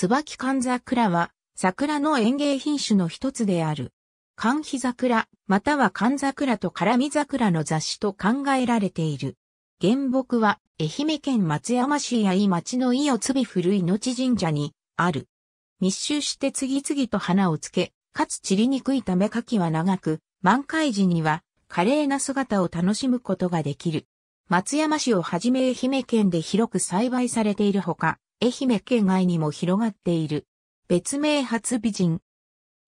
椿寒桜は、桜の園芸品種の一つである。寒肥桜、または寒桜と絡み桜の雑誌と考えられている。原木は、愛媛県松山市や井町の伊予つび古いのち神社に、ある。密集して次々と花をつけ、かつ散りにくいためきは長く、満開時には、華麗な姿を楽しむことができる。松山市をはじめ愛媛県で広く栽培されているほか、愛媛県外にも広がっている。別名初美人。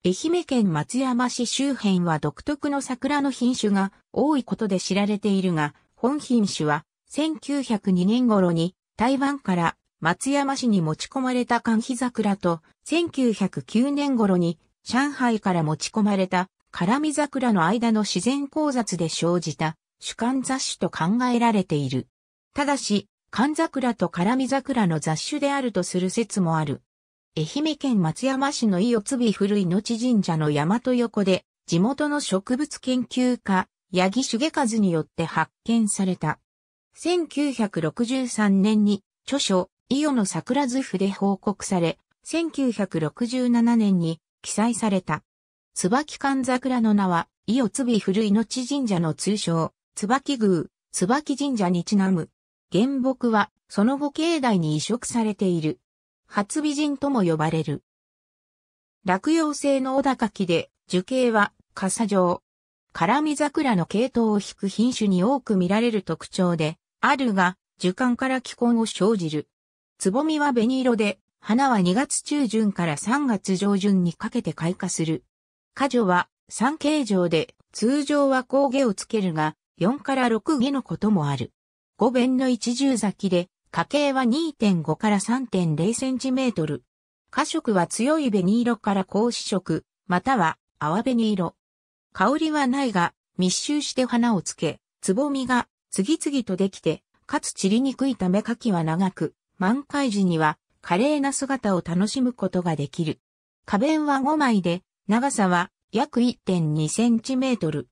愛媛県松山市周辺は独特の桜の品種が多いことで知られているが、本品種は1902年頃に台湾から松山市に持ち込まれた寒日桜と1909年頃に上海から持ち込まれた辛味桜の間の自然交雑で生じた主観雑種と考えられている。ただし、寒桜と絡み桜の雑種であるとする説もある。愛媛県松山市の伊予津古いのち神社の山と横で、地元の植物研究家、八木重和によって発見された。1963年に著書、伊予の桜図譜で報告され、1967年に記載された。椿館桜の名は、伊予津古いのち神社の通称、椿宮、椿神社にちなむ。原木は、その後境内に移植されている。初美人とも呼ばれる。落葉性の小高木で、樹形は、傘状。辛味桜の系統を引く品種に多く見られる特徴で、あるが、樹幹から気根を生じる。つぼみは紅色で、花は2月中旬から3月上旬にかけて開花する。花女は三形状で、通常は光下をつけるが、4から6下のこともある。五弁の一重咲きで、家系は2.5から3.0センチメートル。花色は強い紅色から格子色、または淡紅色。香りはないが、密集して花をつけ、つぼみが次々とできて、かつ散りにくいため花期は長く、満開時には華麗な姿を楽しむことができる。花弁は5枚で、長さは約1.2センチメートル。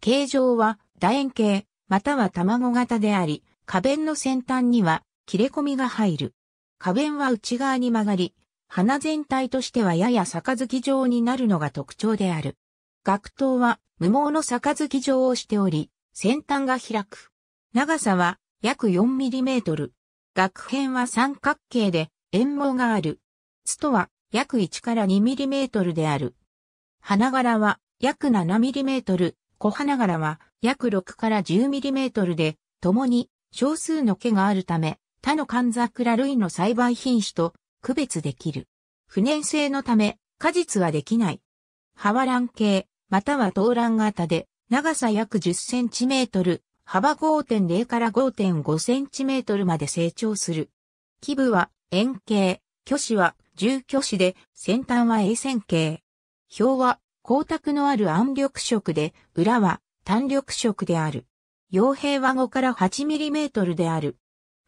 形状は楕円形、または卵型であり、花弁の先端には切れ込みが入る。花弁は内側に曲がり、花全体としてはやや杯状になるのが特徴である。学頭は無毛の杯状をしており、先端が開く。長さは約4ミリメートル。学辺は三角形で円毛がある。ストは約1から 2mm である。花柄は約7ミリメートル。小花柄は約6から1 0ミリメートルで、共に少数の毛があるため、他の寒桜類の栽培品種と区別できる。不燃性のため、果実はできない。葉は卵形、または等卵型で、長さ約10センチメートル、幅5.0から5.5センチメートルまで成長する。基部は円形、巨子は重巨子で、先端は衛線形。表は光沢のある暗緑色で、裏は単緑色である。傭兵は5から8ミリメートルである。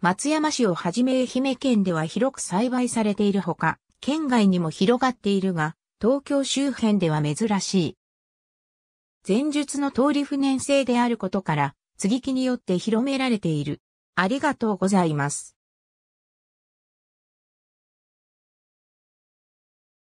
松山市をはじめ愛媛県では広く栽培されているほか、県外にも広がっているが、東京周辺では珍しい。前述の通り不燃性であることから、継ぎ木によって広められている。ありがとうございます。